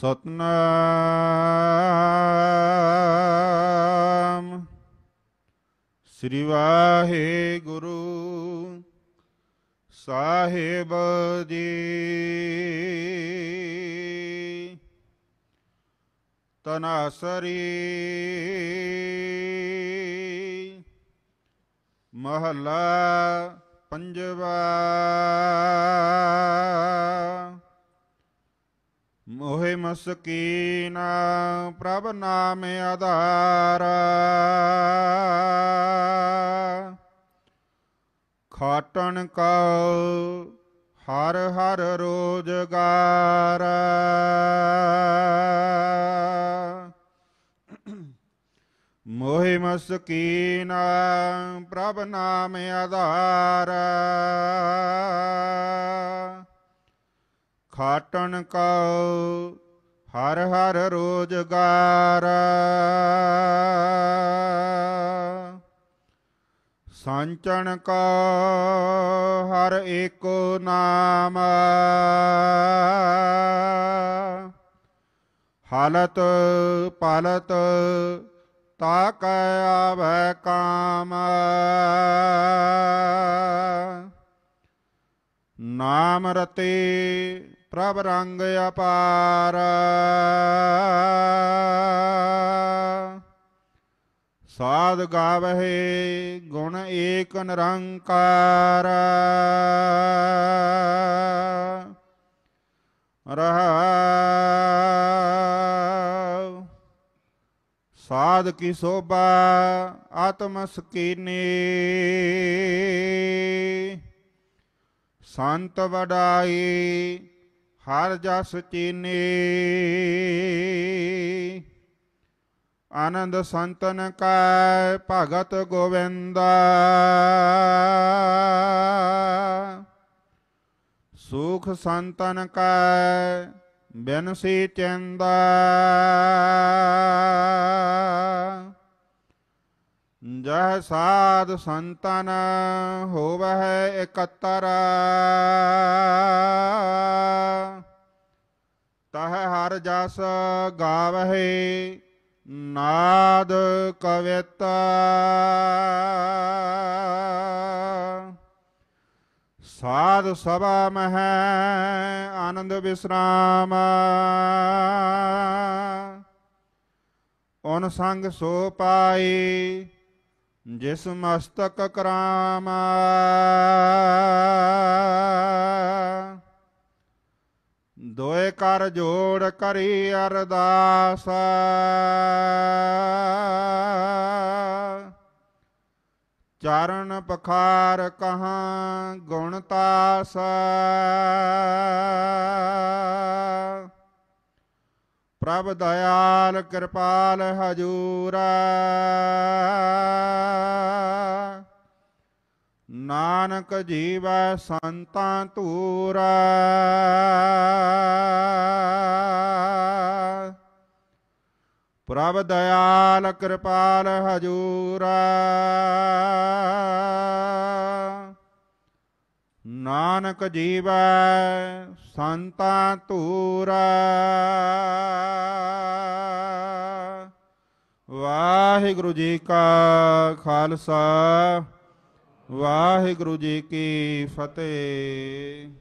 ਸਤਨਾਮ ਸ੍ਰੀ ਵਾਹਿਗੁਰੂ ਸਾਹਿਬ ਜੀ ਤਨਾਸਰੀ ਮਹਲਾ ਪੰਜਵਾ ਮੋਹਿ ਮਸਕੀਨ ਪ੍ਰਭ ਨਾਮ ਆਧਾਰ ਖਾਟਣ ਕਉ ਹਰ ਹਰ ਰੋਜਗਾਰ ਮੋਹਿ ਮਸਕੀਨ ਪ੍ਰਭ ਨਾਮ ਆਧਾਰ ਖਾਟਣ ਕਉ ਹਰ ਹਰ ਰੋਜਗਾਰ ਸੰਚਣ ਕਉ ਹਰ ਏਕੋ ਨਾਮ ਹਾਲਤ ਪਾਲਤ ਤਾਕ ਆਵੈ ਕਾਮ ਨਾਮ ਰਤੇ ਪ੍ਰਭ ਰੰਗ ਅਪਾਰ ਸਾਧ ਗਾਵਹਿ ਗੁਣ ਏਕ ਨਿਰੰਕਾਰ ਰਹਾ ਸਾਧ ਕੀ ਸੋਭਾ ਆਤਮ ਸਕੀਨੀ ਸੰਤ ਵਡਾਈ ਹਰ ਜਸ ਚੀਨੇ ਆਨੰਦ ਸੰਤਨ ਕੈ ਭਗਤ ਗੋਵਿੰਦ ਸੁਖ ਸੰਤਨ ਕੈ ਬਿਨਸੀ ਚੰਦਾ ਜਹ ਸਾਧ ਸੰਤਨ ਹੋਵਹਿ ਇਕਤਰਾ ਤਹ ਹਰ ਜਸ ਗਾਵਹਿ ਨਾਦ ਕਵਿਤ ਸਾਧ ਸਭਾ ਮਹਿ ਆਨੰਦ ਵਿਸਰਾਮ ਓਨ ਸੰਗ ਸੋ ਪਾਈ ਜਿਸ ਮਸਤਕ ਕਰਾਮ ਦੋਏ ਕਰ ਜੋੜ ਕਰੀ ਅਰਦਾਸ ਚਰਨ ਪਖਾਰ ਕਹਾ ਗੁਣ ਤਾਸ ਪ੍ਰਭ ਦਇਆਲ ਕਿਰਪਾਲ ਹਜੂਰਾ ਨਾਨਕ ਜੀਵ ਸੰਤਾਂ ਧੂਰਾ ਪ੍ਰਭ ਦਇਆਲ ਕਿਰਪਾਲ ਹਜੂਰਾ ਨਾਨਕ ਜੀਵੈ ਸੰਤਾ ਧੂਰਾ ਵਾਹਿਗੁਰੂ ਜੀ ਕਾ ਖਾਲਸਾ ਵਾਹਿਗੁਰੂ ਜੀ ਕੀ ਫਤਿਹ